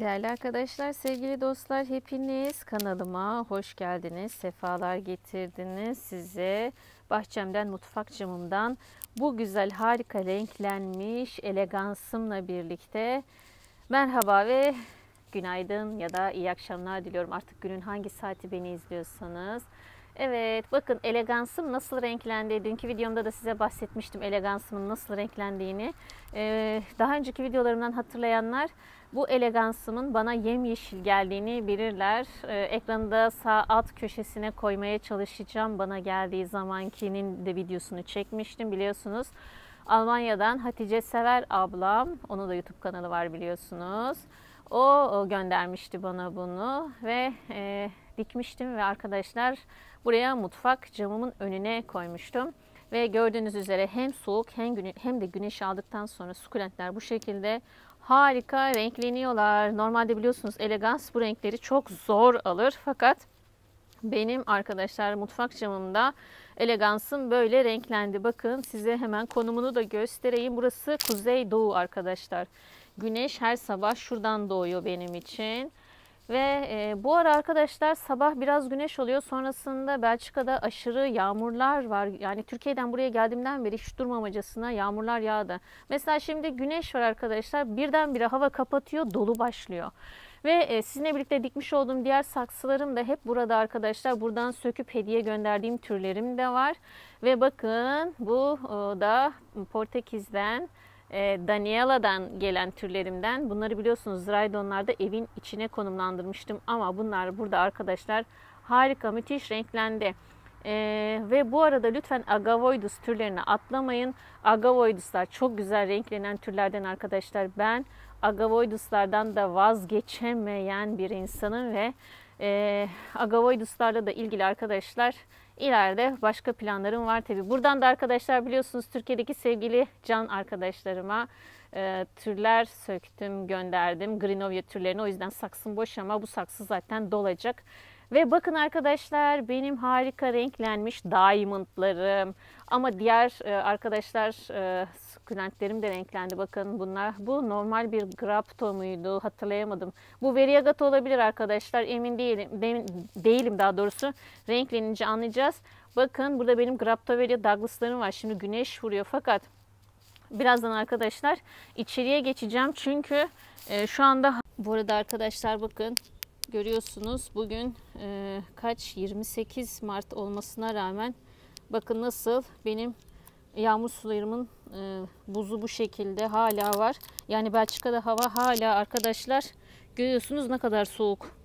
Değerli arkadaşlar, sevgili dostlar hepiniz kanalıma hoş geldiniz, sefalar getirdiniz. Size bahçemden, mutfak camımdan bu güzel, harika renklenmiş elegansımla birlikte merhaba ve günaydın ya da iyi akşamlar diliyorum. Artık günün hangi saati beni izliyorsanız. Evet bakın elegansım nasıl renklendi. Dünkü videomda da size bahsetmiştim elegansımın nasıl renklendiğini. Ee, daha önceki videolarımdan hatırlayanlar bu elegansımın bana yemyeşil geldiğini bilirler. Ee, ekranında sağ alt köşesine koymaya çalışacağım. Bana geldiği zamankinin de videosunu çekmiştim biliyorsunuz. Almanya'dan Hatice Sever ablam, onun da YouTube kanalı var biliyorsunuz. O, o göndermişti bana bunu ve e, dikmiştim ve arkadaşlar buraya mutfak camımın önüne koymuştum. Ve gördüğünüz üzere hem soğuk hem, güne, hem de güneş aldıktan sonra sukulentler bu şekilde harika renkleniyorlar. Normalde biliyorsunuz elegans bu renkleri çok zor alır fakat benim arkadaşlar mutfak camımda elegansım böyle renklendi. Bakın size hemen konumunu da göstereyim. Burası kuzey doğu arkadaşlar. Güneş her sabah şuradan doğuyor benim için. Ve e, bu ara arkadaşlar sabah biraz güneş oluyor. Sonrasında Belçika'da aşırı yağmurlar var. Yani Türkiye'den buraya geldiğimden beri hiç durmamacasına yağmurlar yağdı. Mesela şimdi güneş var arkadaşlar. Birdenbire hava kapatıyor, dolu başlıyor. Ve e, sizinle birlikte dikmiş olduğum diğer saksılarım da hep burada arkadaşlar. Buradan söküp hediye gönderdiğim türlerim de var. Ve bakın bu da Portekiz'den e, ee, Daniela'dan gelen türlerimden. Bunları biliyorsunuz Zraydonlarda evin içine konumlandırmıştım ama bunlar burada arkadaşlar harika müthiş renklendi. Ee, ve bu arada lütfen Agavoidus türlerini atlamayın. Agavoiduslar çok güzel renklenen türlerden arkadaşlar. Ben Agavoiduslardan da vazgeçemeyen bir insanım ve e, Agavoiduslarla da ilgili arkadaşlar ileride başka planlarım var tabii. Buradan da arkadaşlar biliyorsunuz Türkiye'deki sevgili can arkadaşlarıma e, türler söktüm, gönderdim. Grinovia türlerini o yüzden saksım boş ama bu saksı zaten dolacak. Ve bakın arkadaşlar benim harika renklenmiş diamondlarım. Ama diğer e, arkadaşlar e, sukulentlerim de renklendi. Bakın bunlar. Bu normal bir grapto muydu? Hatırlayamadım. Bu variegata olabilir arkadaşlar. Emin değilim. De, değilim daha doğrusu. Renklenince anlayacağız. Bakın burada benim Graptovelia Douglas'larım var. Şimdi güneş vuruyor fakat birazdan arkadaşlar içeriye geçeceğim. Çünkü e, şu anda bu arada arkadaşlar bakın görüyorsunuz bugün e, kaç 28 Mart olmasına rağmen bakın nasıl benim Yağmur sularımın e, buzu bu şekilde hala var. Yani Belçika'da hava hala arkadaşlar görüyorsunuz ne kadar soğuk.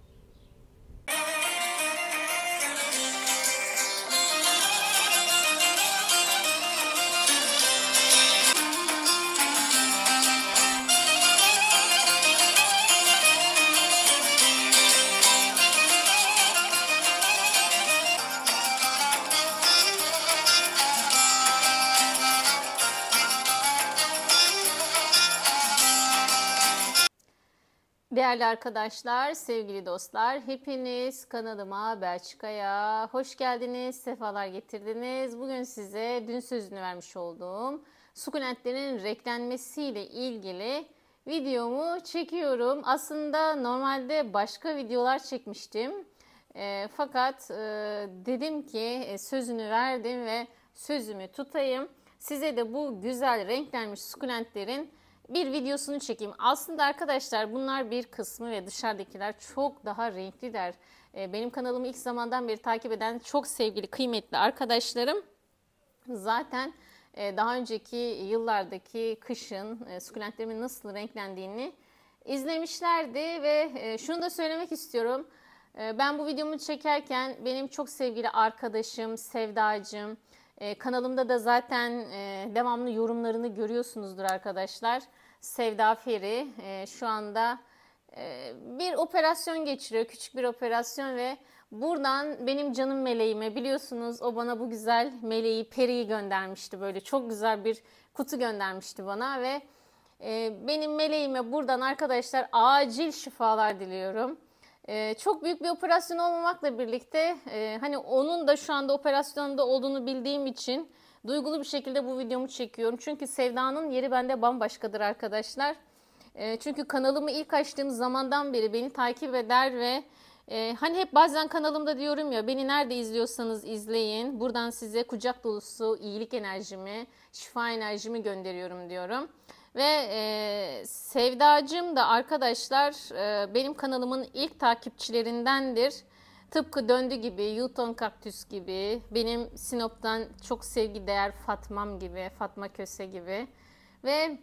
Değerli arkadaşlar, sevgili dostlar, hepiniz kanalıma Belçika'ya hoş geldiniz, sefalar getirdiniz. Bugün size dün sözünü vermiş olduğum sukulentlerin renklenmesiyle ilgili videomu çekiyorum. Aslında normalde başka videolar çekmiştim. E, fakat e, dedim ki e, sözünü verdim ve sözümü tutayım. Size de bu güzel renklenmiş sukulentlerin bir videosunu çekeyim. Aslında arkadaşlar bunlar bir kısmı ve dışarıdakiler çok daha renkli der. Ee, benim kanalımı ilk zamandan beri takip eden çok sevgili kıymetli arkadaşlarım zaten e, daha önceki yıllardaki kışın e, sukulentlerimin nasıl renklendiğini izlemişlerdi ve e, şunu da söylemek istiyorum. Ben bu videomu çekerken benim çok sevgili arkadaşım, sevdacım, e, kanalımda da zaten e, devamlı yorumlarını görüyorsunuzdur arkadaşlar. Sevda Feri e, şu anda e, bir operasyon geçiriyor. Küçük bir operasyon ve buradan benim canım meleğime biliyorsunuz o bana bu güzel meleği Peri'yi göndermişti. Böyle çok güzel bir kutu göndermişti bana ve e, benim meleğime buradan arkadaşlar acil şifalar diliyorum. Ee, çok büyük bir operasyon olmamakla birlikte e, hani onun da şu anda operasyonda olduğunu bildiğim için duygulu bir şekilde bu videomu çekiyorum. Çünkü Sevda'nın yeri bende bambaşkadır arkadaşlar. E, çünkü kanalımı ilk açtığım zamandan beri beni takip eder ve ee, hani hep bazen kanalımda diyorum ya beni nerede izliyorsanız izleyin. Buradan size kucak dolusu iyilik enerjimi, şifa enerjimi gönderiyorum diyorum. Ve e, Sevdacım da arkadaşlar e, benim kanalımın ilk takipçilerindendir. Tıpkı Döndü gibi, Yuton Kaktüs gibi, benim Sinop'tan çok sevgi değer Fatmam gibi, Fatma Köse gibi. Ve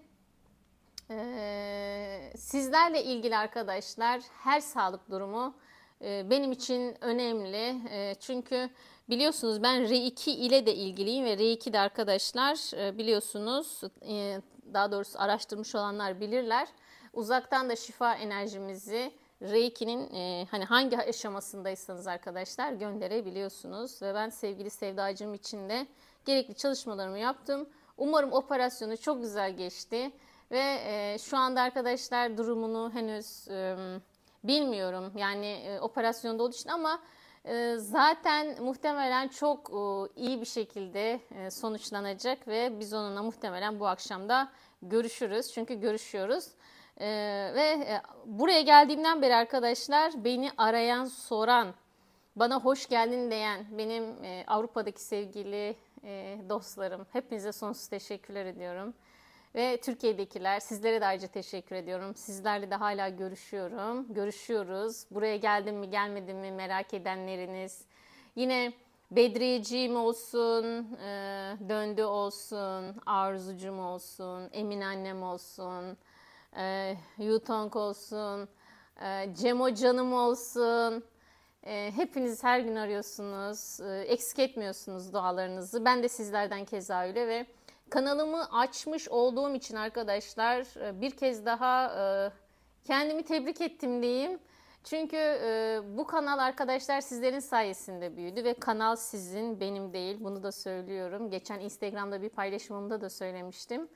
e, sizlerle ilgili arkadaşlar her sağlık durumu ee, benim için önemli. Ee, çünkü biliyorsunuz ben R2 ile de ilgiliyim ve R2 de arkadaşlar e, biliyorsunuz e, daha doğrusu araştırmış olanlar bilirler. Uzaktan da şifa enerjimizi R2'nin e, hani hangi aşamasındaysanız arkadaşlar gönderebiliyorsunuz ve ben sevgili Sevdacığım için de gerekli çalışmalarımı yaptım. Umarım operasyonu çok güzel geçti ve şu anda arkadaşlar durumunu henüz e, Bilmiyorum yani e, operasyonda olduğu için ama e, zaten muhtemelen çok e, iyi bir şekilde e, sonuçlanacak ve biz onunla muhtemelen bu akşamda görüşürüz. Çünkü görüşüyoruz. E, ve e, buraya geldiğimden beri arkadaşlar beni arayan, soran, bana hoş geldin diyen benim e, Avrupa'daki sevgili e, dostlarım hepinize sonsuz teşekkürler ediyorum. Ve Türkiye'dekiler sizlere de ayrıca teşekkür ediyorum. Sizlerle de hala görüşüyorum. Görüşüyoruz. Buraya geldim mi gelmedim mi merak edenleriniz. Yine Bedriyeciğim olsun, e, Döndü olsun, Arzucum olsun, Emin annem olsun, e, Yutonk olsun, e, Cemo Canım olsun. Hepiniz her gün arıyorsunuz. Eksik etmiyorsunuz dualarınızı. Ben de sizlerden keza öyle ve Kanalımı açmış olduğum için arkadaşlar e, bir kez daha e, kendimi tebrik ettim diyeyim. Çünkü e, bu kanal arkadaşlar sizlerin sayesinde büyüdü ve kanal sizin benim değil bunu da söylüyorum. Geçen Instagram'da bir paylaşımımda da söylemiştim.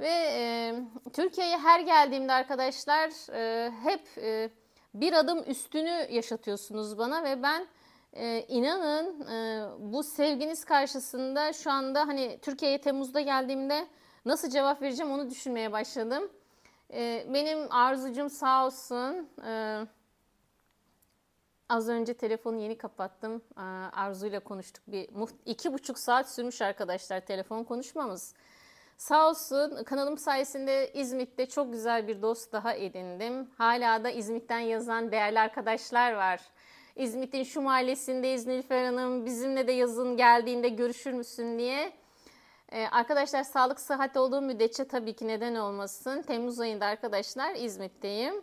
Ve e, Türkiye'ye her geldiğimde arkadaşlar e, hep e, bir adım üstünü yaşatıyorsunuz bana ve ben e, inanın e, bu sevginiz karşısında şu anda hani Türkiye'ye Temmuz'da geldiğimde nasıl cevap vereceğim onu düşünmeye başladım. E, benim arzucum sağ olsun. E, az önce telefonu yeni kapattım. E, Arzu'yla konuştuk. Bir iki buçuk saat sürmüş arkadaşlar telefon konuşmamız. Sağ olsun kanalım sayesinde İzmit'te çok güzel bir dost daha edindim. Hala da İzmit'ten yazan değerli arkadaşlar var. İzmit'in şu mahallesindeyiz Nilüfer Hanım bizimle de yazın geldiğinde görüşür müsün diye. Ee, arkadaşlar sağlık sıhhat olduğu müddetçe tabii ki neden olmasın. Temmuz ayında arkadaşlar İzmit'teyim.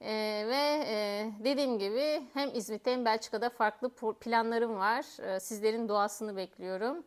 Ee, ve e, dediğim gibi hem İzmit'te hem Belçika'da farklı planlarım var. Ee, sizlerin duasını bekliyorum.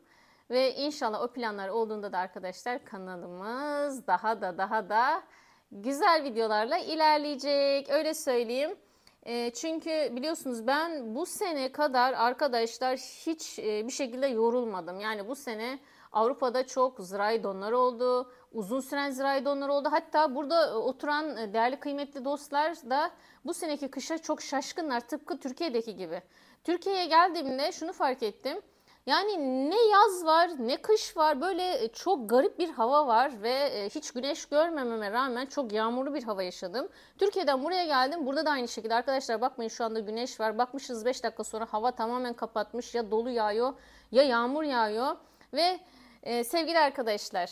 Ve inşallah o planlar olduğunda da arkadaşlar kanalımız daha da daha da güzel videolarla ilerleyecek. Öyle söyleyeyim. E, çünkü biliyorsunuz ben bu sene kadar arkadaşlar hiç e, bir şekilde yorulmadım. Yani bu sene Avrupa'da çok zirai donları oldu. Uzun süren zirai donları oldu. Hatta burada e, oturan e, değerli kıymetli dostlar da bu seneki kışa çok şaşkınlar tıpkı Türkiye'deki gibi. Türkiye'ye geldiğimde şunu fark ettim. Yani ne yaz var ne kış var böyle e, çok garip bir hava var ve e, hiç güneş görmememe rağmen çok yağmurlu bir hava yaşadım. Türkiye'den buraya geldim burada da aynı şekilde arkadaşlar bakmayın şu anda güneş var bakmışız 5 dakika sonra hava tamamen kapatmış ya dolu yağıyor ya yağmur yağıyor ve e, sevgili arkadaşlar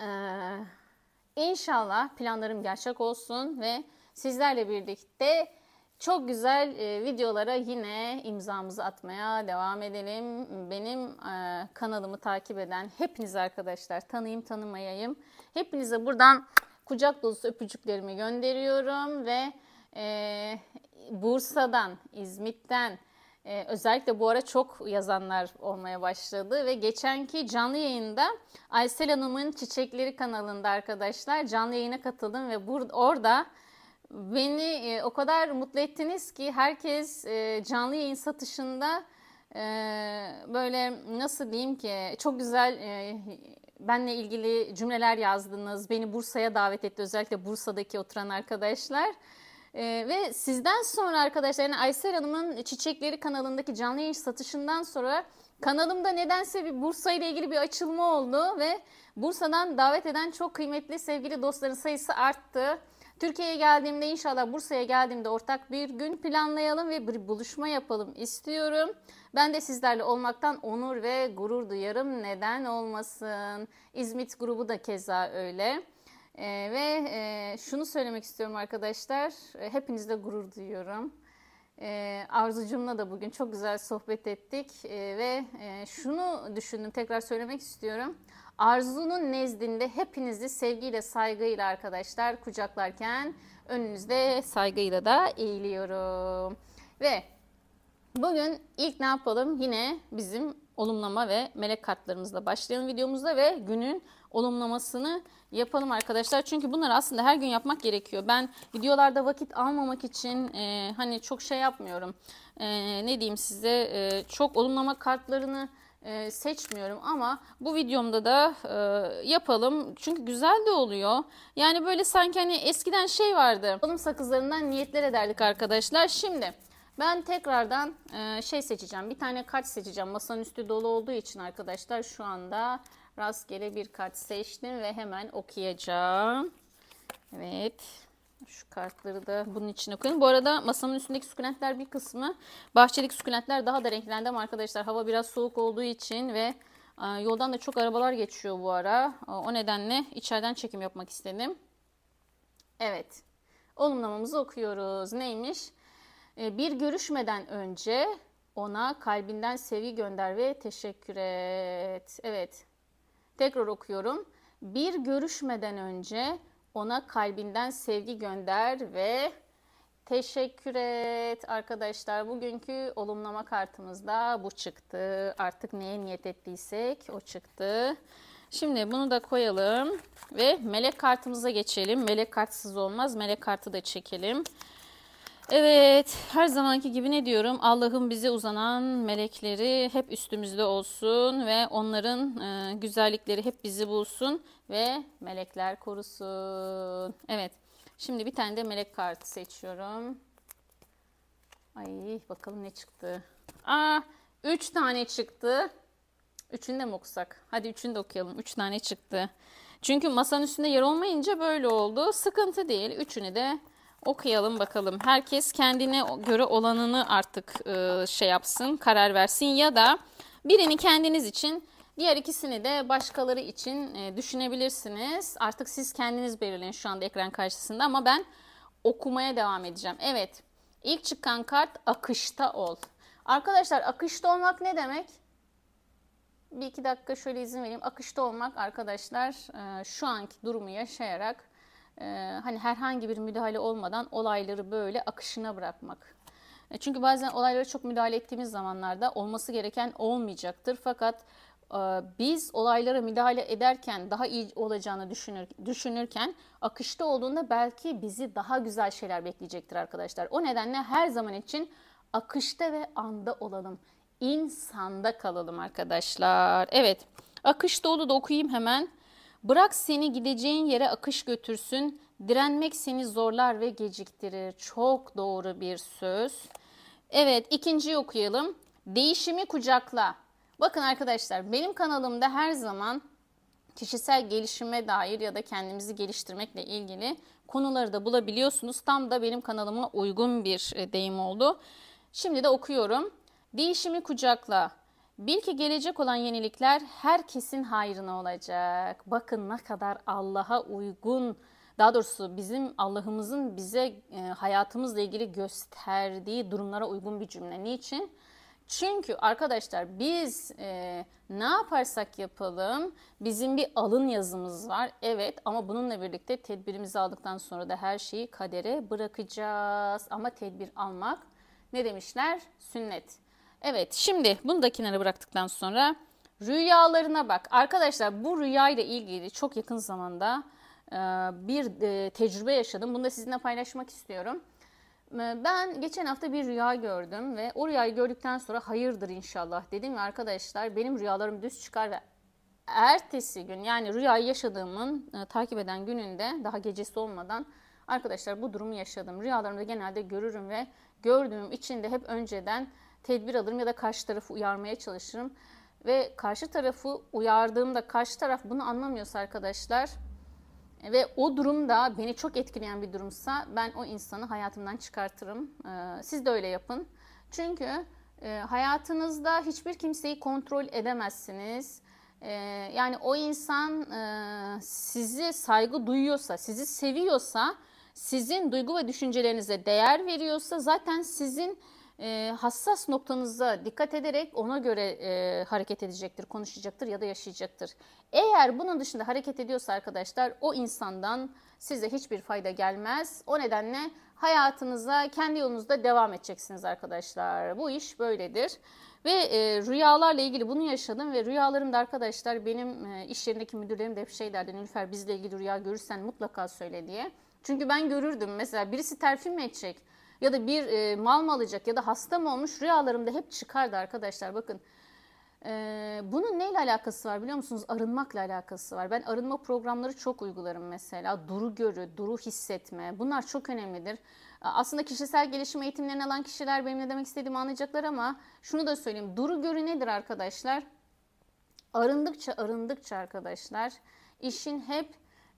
e, inşallah planlarım gerçek olsun ve sizlerle birlikte çok güzel e, videolara yine imzamızı atmaya devam edelim. Benim e, kanalımı takip eden hepiniz arkadaşlar tanıyayım tanımayayım. Hepinize buradan kucak dolusu öpücüklerimi gönderiyorum ve e, Bursa'dan, İzmit'ten e, özellikle bu ara çok yazanlar olmaya başladı ve geçenki canlı yayında Aysel Hanım'ın Çiçekleri kanalında arkadaşlar canlı yayına katıldım ve bur- orada beni e, o kadar mutlu ettiniz ki herkes e, canlı yayın satışında e, böyle nasıl diyeyim ki çok güzel e, benle ilgili cümleler yazdınız. Beni Bursa'ya davet etti özellikle Bursa'daki oturan arkadaşlar. Ee, ve sizden sonra arkadaşlar yani Aysel Hanım'ın Çiçekleri kanalındaki canlı yayın satışından sonra kanalımda nedense bir Bursa ile ilgili bir açılma oldu ve Bursa'dan davet eden çok kıymetli sevgili dostların sayısı arttı. Türkiye'ye geldiğimde inşallah Bursa'ya geldiğimde ortak bir gün planlayalım ve bir buluşma yapalım istiyorum. Ben de sizlerle olmaktan onur ve gurur duyarım. Neden olmasın? İzmit grubu da keza öyle. Ee, ve e, şunu söylemek istiyorum arkadaşlar. Hepinizde gurur duyuyorum. Ee, Arzucum'la da bugün çok güzel sohbet ettik ee, ve e, şunu düşündüm tekrar söylemek istiyorum. Arzu'nun nezdinde hepinizi sevgiyle saygıyla arkadaşlar kucaklarken önünüzde saygıyla da eğiliyorum. Ve bugün ilk ne yapalım yine bizim olumlama ve melek kartlarımızla başlayalım videomuzda ve günün olumlamasını yapalım arkadaşlar. Çünkü bunları aslında her gün yapmak gerekiyor. Ben videolarda vakit almamak için e, hani çok şey yapmıyorum. E, ne diyeyim size e, çok olumlama kartlarını e, seçmiyorum ama bu videomda da e, yapalım. Çünkü güzel de oluyor. Yani böyle sanki hani eskiden şey vardı. Alım sakızlarından niyetler ederdik arkadaşlar. Şimdi ben tekrardan e, şey seçeceğim. Bir tane kart seçeceğim. Masanın üstü dolu olduğu için arkadaşlar şu anda rastgele bir kart seçtim ve hemen okuyacağım. Evet. Şu kartları da bunun için koyalım. Bu arada masanın üstündeki sükunetler bir kısmı. Bahçedeki sükunetler daha da renklendi ama arkadaşlar hava biraz soğuk olduğu için ve e, yoldan da çok arabalar geçiyor bu ara. E, o nedenle içeriden çekim yapmak istedim. Evet. Olumlamamızı okuyoruz. Neymiş? Ee, bir görüşmeden önce ona kalbinden sevgi gönder ve teşekkür et. Evet. Tekrar okuyorum. Bir görüşmeden önce ona kalbinden sevgi gönder ve teşekkür et. Arkadaşlar bugünkü olumlama kartımızda bu çıktı. Artık neye niyet ettiysek o çıktı. Şimdi bunu da koyalım ve melek kartımıza geçelim. Melek kartsız olmaz. Melek kartı da çekelim. Evet, her zamanki gibi ne diyorum? Allah'ın bize uzanan melekleri hep üstümüzde olsun ve onların e, güzellikleri hep bizi bulsun ve melekler korusun. Evet, şimdi bir tane de melek kartı seçiyorum. Ay bakalım ne çıktı. Aa, ah, üç tane çıktı. Üçünü de mi okusak? Hadi üçünü de okuyalım. Üç tane çıktı. Çünkü masanın üstünde yer olmayınca böyle oldu. Sıkıntı değil. Üçünü de okuyalım bakalım. Herkes kendine göre olanını artık e, şey yapsın, karar versin ya da birini kendiniz için, diğer ikisini de başkaları için e, düşünebilirsiniz. Artık siz kendiniz belirleyin şu anda ekran karşısında ama ben okumaya devam edeceğim. Evet. İlk çıkan kart akışta ol. Arkadaşlar akışta olmak ne demek? Bir iki dakika şöyle izin vereyim. Akışta olmak arkadaşlar e, şu anki durumu yaşayarak ee, hani herhangi bir müdahale olmadan olayları böyle akışına bırakmak. E, çünkü bazen olaylara çok müdahale ettiğimiz zamanlarda olması gereken olmayacaktır. Fakat e, biz olaylara müdahale ederken daha iyi olacağını düşünür, düşünürken akışta olduğunda belki bizi daha güzel şeyler bekleyecektir arkadaşlar. O nedenle her zaman için akışta ve anda olalım. İnsanda kalalım arkadaşlar. Evet akışta dolu da okuyayım hemen. Bırak seni gideceğin yere akış götürsün, direnmek seni zorlar ve geciktirir. Çok doğru bir söz. Evet ikinciyi okuyalım. Değişimi kucakla. Bakın arkadaşlar benim kanalımda her zaman kişisel gelişime dair ya da kendimizi geliştirmekle ilgili konuları da bulabiliyorsunuz. Tam da benim kanalıma uygun bir e, deyim oldu. Şimdi de okuyorum. Değişimi kucakla. Bil ki gelecek olan yenilikler herkesin hayrına olacak. Bakın ne kadar Allah'a uygun, daha doğrusu bizim Allah'ımızın bize e, hayatımızla ilgili gösterdiği durumlara uygun bir cümle. Niçin? Çünkü arkadaşlar biz e, ne yaparsak yapalım bizim bir alın yazımız var. Evet ama bununla birlikte tedbirimizi aldıktan sonra da her şeyi kadere bırakacağız. Ama tedbir almak ne demişler? Sünnet. Evet şimdi bunu da kenara bıraktıktan sonra rüyalarına bak. Arkadaşlar bu rüyayla ilgili çok yakın zamanda e, bir e, tecrübe yaşadım. Bunu da sizinle paylaşmak istiyorum. E, ben geçen hafta bir rüya gördüm ve o rüyayı gördükten sonra hayırdır inşallah dedim ve arkadaşlar benim rüyalarım düz çıkar ve ertesi gün yani rüyayı yaşadığımın takip eden gününde daha gecesi olmadan arkadaşlar bu durumu yaşadım. Rüyalarımda genelde görürüm ve gördüğüm için de hep önceden tedbir alırım ya da karşı tarafı uyarmaya çalışırım. Ve karşı tarafı uyardığımda karşı taraf bunu anlamıyorsa arkadaşlar ve o durumda beni çok etkileyen bir durumsa ben o insanı hayatımdan çıkartırım. Ee, siz de öyle yapın. Çünkü e, hayatınızda hiçbir kimseyi kontrol edemezsiniz. Ee, yani o insan e, sizi saygı duyuyorsa, sizi seviyorsa, sizin duygu ve düşüncelerinize değer veriyorsa zaten sizin e, hassas noktanıza dikkat ederek ona göre e, hareket edecektir, konuşacaktır ya da yaşayacaktır. Eğer bunun dışında hareket ediyorsa arkadaşlar o insandan size hiçbir fayda gelmez. O nedenle hayatınıza kendi yolunuzda devam edeceksiniz arkadaşlar. Bu iş böyledir. Ve e, rüyalarla ilgili bunu yaşadım ve rüyalarımda arkadaşlar benim e, iş yerindeki müdürlerim de hep şey derdi Nülfer bizle ilgili rüya görürsen mutlaka söyle diye. Çünkü ben görürdüm mesela birisi terfi mi edecek? ya da bir e, mal mı alacak ya da hasta mı olmuş rüyalarımda hep çıkardı arkadaşlar bakın. Ee, bunun neyle alakası var biliyor musunuz? Arınmakla alakası var. Ben arınma programları çok uygularım mesela. Duru görü, duru hissetme bunlar çok önemlidir. Aslında kişisel gelişim eğitimlerini alan kişiler benim ne demek istediğimi anlayacaklar ama şunu da söyleyeyim. Duru görü nedir arkadaşlar? Arındıkça arındıkça arkadaşlar işin hep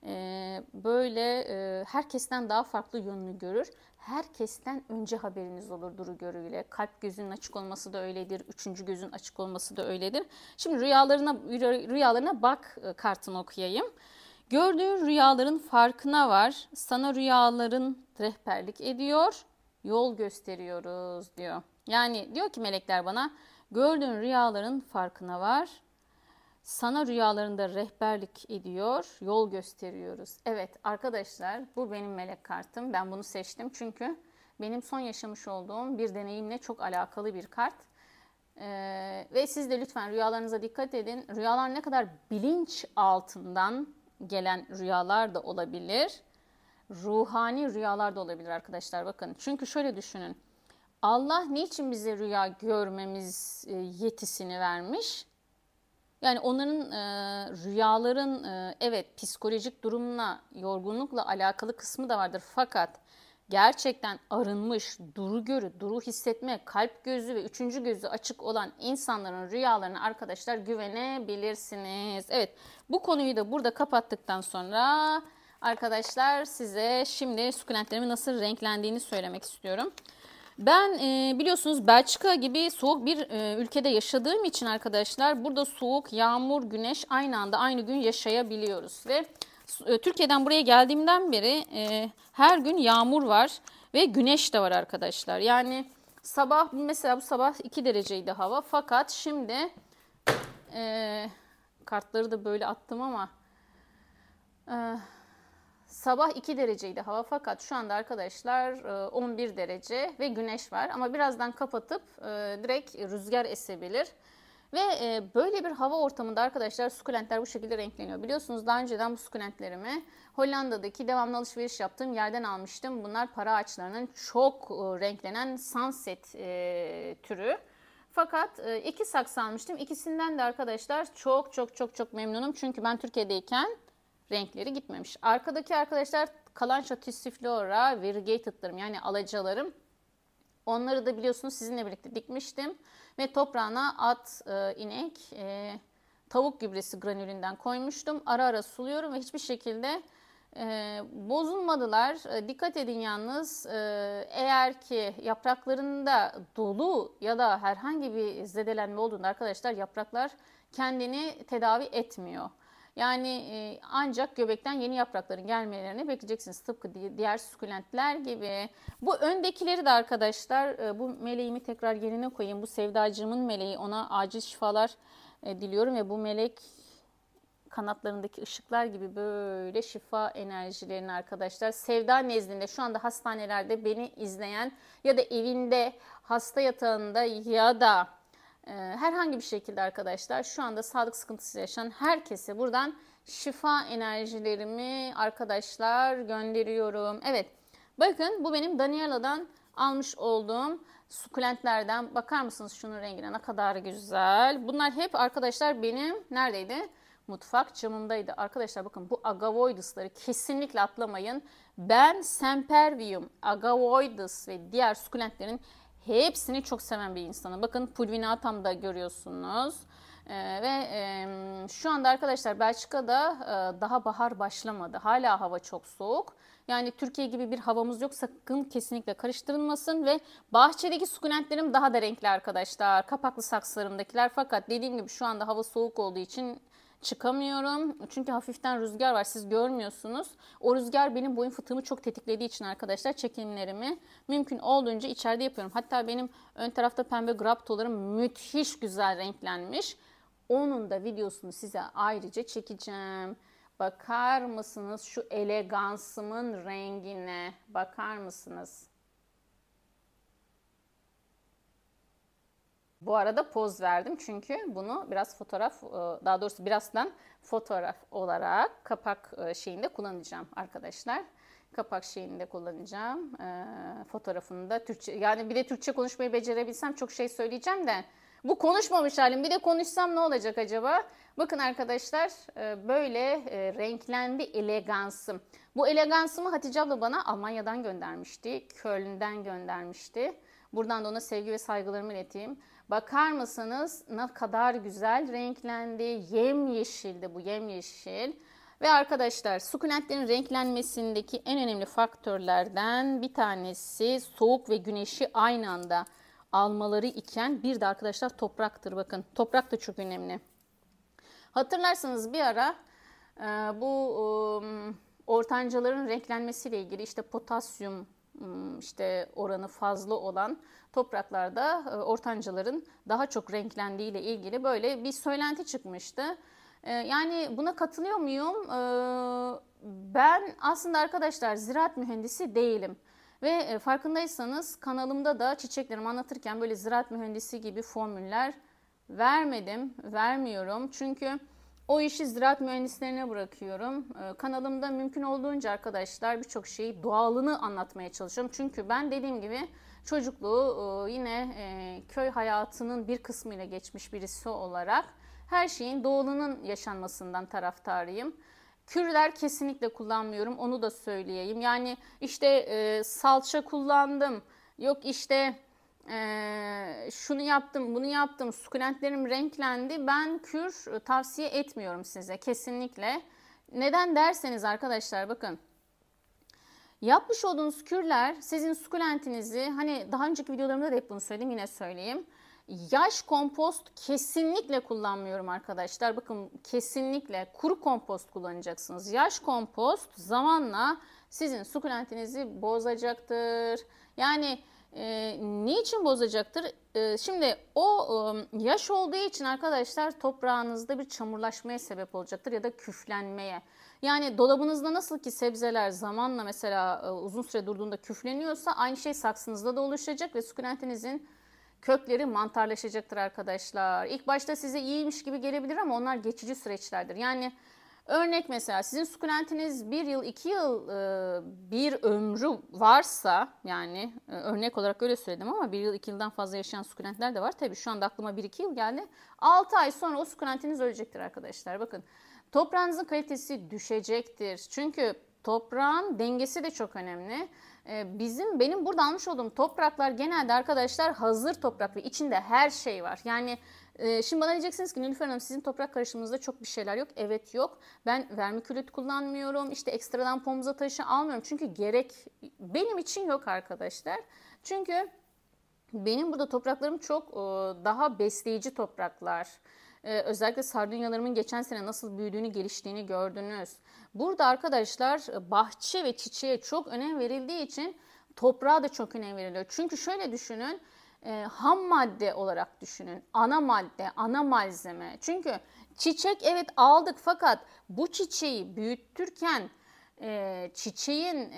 ee, böyle e, herkesten daha farklı yönünü görür. Herkesten önce haberiniz olur duru görüyle. Kalp gözünün açık olması da öyledir. Üçüncü gözün açık olması da öyledir. Şimdi rüyalarına rüyalarına bak e, kartını okuyayım. Gördüğün rüyaların farkına var. Sana rüyaların rehberlik ediyor. Yol gösteriyoruz diyor. Yani diyor ki melekler bana gördüğün rüyaların farkına var sana rüyalarında rehberlik ediyor, yol gösteriyoruz. Evet arkadaşlar bu benim melek kartım. Ben bunu seçtim çünkü benim son yaşamış olduğum bir deneyimle çok alakalı bir kart. Ee, ve siz de lütfen rüyalarınıza dikkat edin. Rüyalar ne kadar bilinç altından gelen rüyalar da olabilir. Ruhani rüyalar da olabilir arkadaşlar bakın. Çünkü şöyle düşünün. Allah niçin bize rüya görmemiz e, yetisini vermiş? Yani onların e, rüyaların e, evet psikolojik durumla, yorgunlukla alakalı kısmı da vardır. Fakat gerçekten arınmış, duru görü, duru hissetme, kalp gözü ve üçüncü gözü açık olan insanların rüyalarına arkadaşlar güvenebilirsiniz. Evet bu konuyu da burada kapattıktan sonra arkadaşlar size şimdi sukulentlerimi nasıl renklendiğini söylemek istiyorum. Ben e, biliyorsunuz Belçika gibi soğuk bir e, ülkede yaşadığım için arkadaşlar burada soğuk, yağmur, güneş aynı anda aynı gün yaşayabiliyoruz ve e, Türkiye'den buraya geldiğimden beri e, her gün yağmur var ve güneş de var arkadaşlar. Yani sabah mesela bu sabah 2 dereceydi hava fakat şimdi e, kartları da böyle attım ama e, Sabah 2 dereceydi hava fakat şu anda arkadaşlar 11 e, derece ve güneş var. Ama birazdan kapatıp e, direkt rüzgar esebilir. Ve e, böyle bir hava ortamında arkadaşlar sukulentler bu şekilde renkleniyor. Biliyorsunuz daha önceden bu sukulentlerimi Hollanda'daki devamlı alışveriş yaptığım yerden almıştım. Bunlar para ağaçlarının çok renklenen sunset türü. Fakat iki saksı almıştım. İkisinden de arkadaşlar çok çok çok çok memnunum. Çünkü ben Türkiye'deyken renkleri gitmemiş. Arkadaki arkadaşlar kalan Kalanço Tissiflora Virgated'larım yani alacalarım. Onları da biliyorsunuz sizinle birlikte dikmiştim. Ve toprağına at, e, inek, e, tavuk gübresi granülünden koymuştum. Ara ara suluyorum ve hiçbir şekilde e, bozulmadılar. E, dikkat edin yalnız e, eğer ki yapraklarında dolu ya da herhangi bir zedelenme olduğunda arkadaşlar yapraklar kendini tedavi etmiyor. Yani e, ancak göbekten yeni yaprakların gelmelerini bekleyeceksiniz. Tıpkı diğer sukulentler gibi. Bu öndekileri de arkadaşlar e, bu meleğimi tekrar yerine koyayım. Bu sevdacığımın meleği ona acil şifalar e, diliyorum ve bu melek kanatlarındaki ışıklar gibi böyle şifa enerjilerini arkadaşlar sevda nezdinde şu anda hastanelerde beni izleyen ya da evinde hasta yatağında ya da ee, herhangi bir şekilde arkadaşlar şu anda sağlık sıkıntısı yaşayan herkese buradan şifa enerjilerimi arkadaşlar gönderiyorum. Evet bakın bu benim Daniela'dan almış olduğum sukulentlerden bakar mısınız şunun rengine ne kadar güzel. Bunlar hep arkadaşlar benim neredeydi? Mutfak camındaydı. Arkadaşlar bakın bu agavoidusları kesinlikle atlamayın. Ben Sempervium, agavoidus ve diğer sukulentlerin Hepsini çok seven bir insanım. Bakın pulvina tam da görüyorsunuz. Ee, ve e, şu anda arkadaşlar Belçika'da e, daha bahar başlamadı. Hala hava çok soğuk. Yani Türkiye gibi bir havamız yok sakın kesinlikle karıştırılmasın ve bahçedeki sukulentlerim daha da renkli arkadaşlar. Kapaklı saksılarımdakiler fakat dediğim gibi şu anda hava soğuk olduğu için çıkamıyorum. Çünkü hafiften rüzgar var siz görmüyorsunuz. O rüzgar benim boyun fıtığımı çok tetiklediği için arkadaşlar çekimlerimi mümkün olduğunca içeride yapıyorum. Hatta benim ön tarafta pembe graptolarım müthiş güzel renklenmiş. Onun da videosunu size ayrıca çekeceğim. Bakar mısınız şu elegansımın rengine? Bakar mısınız? Bu arada poz verdim çünkü bunu biraz fotoğraf, e, daha doğrusu birazdan fotoğraf olarak kapak e, şeyinde kullanacağım arkadaşlar. Kapak şeyinde kullanacağım. E, Fotoğrafını da Türkçe, yani bir de Türkçe konuşmayı becerebilsem çok şey söyleyeceğim de. Bu konuşmamış halim. Bir de konuşsam ne olacak acaba? Bakın arkadaşlar böyle renklendi elegansım. Bu elegansımı Hatice abla bana Almanya'dan göndermişti. Köln'den göndermişti. Buradan da ona sevgi ve saygılarımı ileteyim. Bakar mısınız ne kadar güzel renklendi. Yemyeşildi bu yemyeşil. Ve arkadaşlar sukulentlerin renklenmesindeki en önemli faktörlerden bir tanesi soğuk ve güneşi aynı anda almaları iken bir de arkadaşlar topraktır bakın. Toprak da çok önemli. Hatırlarsanız bir ara e, bu ıı, ortancaların renklenmesiyle ilgili işte potasyum Hmm, işte oranı fazla olan topraklarda e, ortancaların daha çok renklendiği ile ilgili böyle bir söylenti çıkmıştı. E, yani buna katılıyor muyum? E, ben aslında arkadaşlar ziraat mühendisi değilim. Ve farkındaysanız kanalımda da çiçeklerimi anlatırken böyle ziraat mühendisi gibi formüller vermedim, vermiyorum. Çünkü o işi ziraat mühendislerine bırakıyorum. Ee, kanalımda mümkün olduğunca arkadaşlar birçok şeyi doğalını anlatmaya çalışıyorum. Çünkü ben dediğim gibi çocukluğu e, yine e, köy hayatının bir kısmıyla geçmiş birisi olarak her şeyin doğalının yaşanmasından taraftarıyım. Kürler kesinlikle kullanmıyorum onu da söyleyeyim. Yani işte e, salça kullandım, yok işte e, şunu yaptım, bunu yaptım, sukulentlerim renklendi. Ben kür e, tavsiye etmiyorum size kesinlikle. Neden derseniz arkadaşlar bakın. Yapmış olduğunuz kürler sizin sukulentinizi hani daha önceki videolarımda da hep bunu söyledim yine söyleyeyim. Yaş kompost kesinlikle kullanmıyorum arkadaşlar. Bakın kesinlikle kuru kompost kullanacaksınız. Yaş kompost zamanla sizin sukulentinizi bozacaktır. Yani e, niçin bozacaktır? E, şimdi o e, yaş olduğu için arkadaşlar toprağınızda bir çamurlaşmaya sebep olacaktır ya da küflenmeye. Yani dolabınızda nasıl ki sebzeler zamanla mesela e, uzun süre durduğunda küfleniyorsa aynı şey saksınızda da oluşacak ve sukulentinizin kökleri mantarlaşacaktır arkadaşlar. İlk başta size iyiymiş gibi gelebilir ama onlar geçici süreçlerdir. Yani Örnek mesela sizin sukulentiniz bir yıl, iki yıl e, bir ömrü varsa yani e, örnek olarak öyle söyledim ama bir yıl, iki yıldan fazla yaşayan sukulentler de var. Tabii şu anda aklıma bir iki yıl geldi. Altı ay sonra o sukulentiniz ölecektir arkadaşlar. Bakın toprağınızın kalitesi düşecektir. Çünkü toprağın dengesi de çok önemli. E, bizim benim burada almış olduğum topraklar genelde arkadaşlar hazır toprak ve içinde her şey var. Yani ee, şimdi bana diyeceksiniz ki Nilüfer Hanım sizin toprak karışımınızda çok bir şeyler yok. Evet yok. Ben vermikülit kullanmıyorum. İşte ekstradan pomza taşı almıyorum. Çünkü gerek benim için yok arkadaşlar. Çünkü benim burada topraklarım çok e, daha besleyici topraklar. E, özellikle sardunyalarımın geçen sene nasıl büyüdüğünü, geliştiğini gördünüz. Burada arkadaşlar e, bahçe ve çiçeğe çok önem verildiği için toprağa da çok önem veriliyor. Çünkü şöyle düşünün, e, ham madde olarak düşünün. Ana madde, ana malzeme. Çünkü çiçek evet aldık fakat bu çiçeği büyütürken e, çiçeğin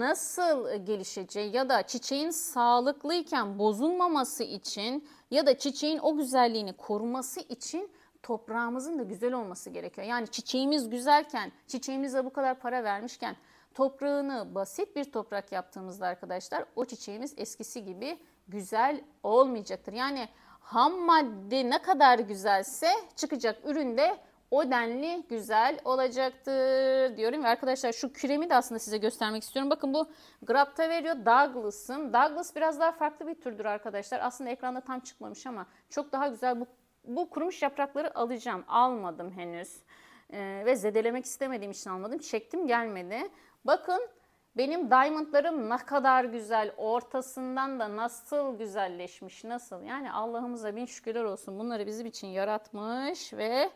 nasıl gelişeceği ya da çiçeğin sağlıklıyken bozulmaması için ya da çiçeğin o güzelliğini koruması için toprağımızın da güzel olması gerekiyor. Yani çiçeğimiz güzelken, çiçeğimize bu kadar para vermişken toprağını basit bir toprak yaptığımızda arkadaşlar o çiçeğimiz eskisi gibi güzel olmayacaktır. Yani ham madde ne kadar güzelse çıkacak ürün de o denli güzel olacaktır diyorum. Ve arkadaşlar şu küremi de aslında size göstermek istiyorum. Bakın bu veriyor. Douglas'ın. Douglas biraz daha farklı bir türdür arkadaşlar. Aslında ekranda tam çıkmamış ama çok daha güzel bu, bu kurumuş yaprakları alacağım. Almadım henüz. Ee, ve zedelemek istemediğim için almadım. Çektim gelmedi. Bakın benim diamondlarım ne kadar güzel, ortasından da nasıl güzelleşmiş, nasıl? Yani Allah'ımıza bin şükürler olsun bunları bizim için yaratmış ve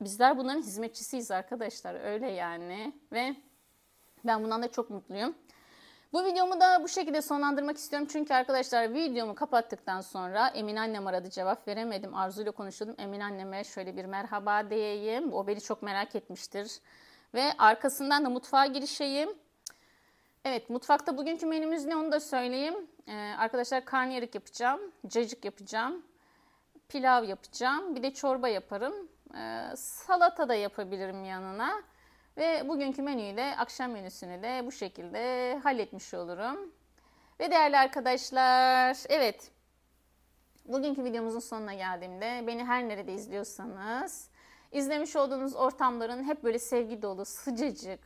bizler bunların hizmetçisiyiz arkadaşlar. Öyle yani ve ben bundan da çok mutluyum. Bu videomu da bu şekilde sonlandırmak istiyorum. Çünkü arkadaşlar videomu kapattıktan sonra Emin annem aradı cevap veremedim. Arzu ile konuşuyordum. Emin anneme şöyle bir merhaba diyeyim. O beni çok merak etmiştir. Ve arkasından da mutfağa girişeyim. Evet mutfakta bugünkü menümüz ne onu da söyleyeyim. Ee, arkadaşlar karnıyarık yapacağım, cacık yapacağım, pilav yapacağım. Bir de çorba yaparım. Ee, salata da yapabilirim yanına. Ve bugünkü menüyü de akşam menüsünü de bu şekilde halletmiş olurum. Ve değerli arkadaşlar evet bugünkü videomuzun sonuna geldiğimde beni her nerede izliyorsanız izlemiş olduğunuz ortamların hep böyle sevgi dolu sıcacık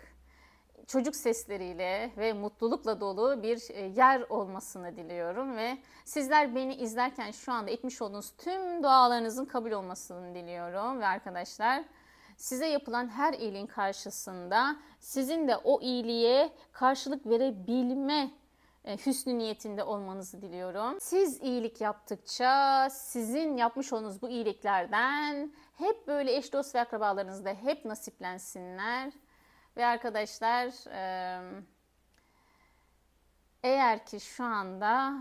çocuk sesleriyle ve mutlulukla dolu bir e, yer olmasını diliyorum ve sizler beni izlerken şu anda etmiş olduğunuz tüm dualarınızın kabul olmasını diliyorum ve arkadaşlar size yapılan her iyiliğin karşısında sizin de o iyiliğe karşılık verebilme e, hüsnü niyetinde olmanızı diliyorum. Siz iyilik yaptıkça sizin yapmış olduğunuz bu iyiliklerden hep böyle eş dost ve akrabalarınızda hep nasiplensinler ve arkadaşlar eğer ki şu anda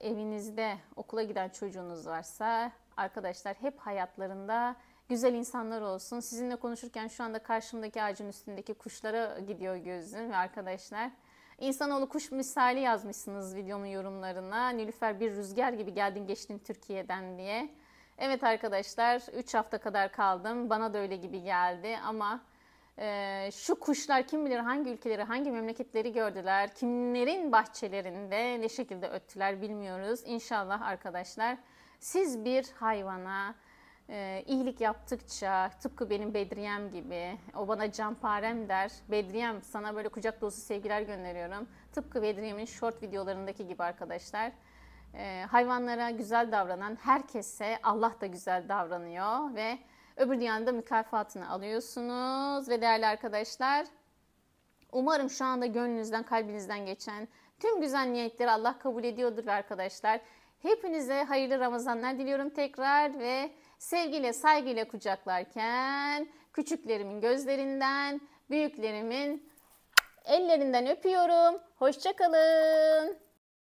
evinizde okula giden çocuğunuz varsa arkadaşlar hep hayatlarında güzel insanlar olsun. Sizinle konuşurken şu anda karşımdaki ağacın üstündeki kuşlara gidiyor gözüm ve arkadaşlar. İnsanoğlu kuş misali yazmışsınız videomun yorumlarına. Nilüfer bir rüzgar gibi geldin geçtin Türkiye'den diye. Evet arkadaşlar 3 hafta kadar kaldım. Bana da öyle gibi geldi ama ee, şu kuşlar kim bilir hangi ülkeleri, hangi memleketleri gördüler, kimlerin bahçelerinde ne şekilde öttüler bilmiyoruz. İnşallah arkadaşlar siz bir hayvana e, iyilik yaptıkça tıpkı benim Bedriyem gibi o bana canparem der. Bedriyem sana böyle kucak dolusu sevgiler gönderiyorum. Tıpkı Bedriyem'in short videolarındaki gibi arkadaşlar. E, hayvanlara güzel davranan herkese Allah da güzel davranıyor ve Öbür dünyanın mükafatını alıyorsunuz. Ve değerli arkadaşlar umarım şu anda gönlünüzden kalbinizden geçen tüm güzel niyetleri Allah kabul ediyordur arkadaşlar. Hepinize hayırlı Ramazanlar diliyorum tekrar ve sevgiyle saygıyla kucaklarken küçüklerimin gözlerinden, büyüklerimin ellerinden öpüyorum. Hoşçakalın.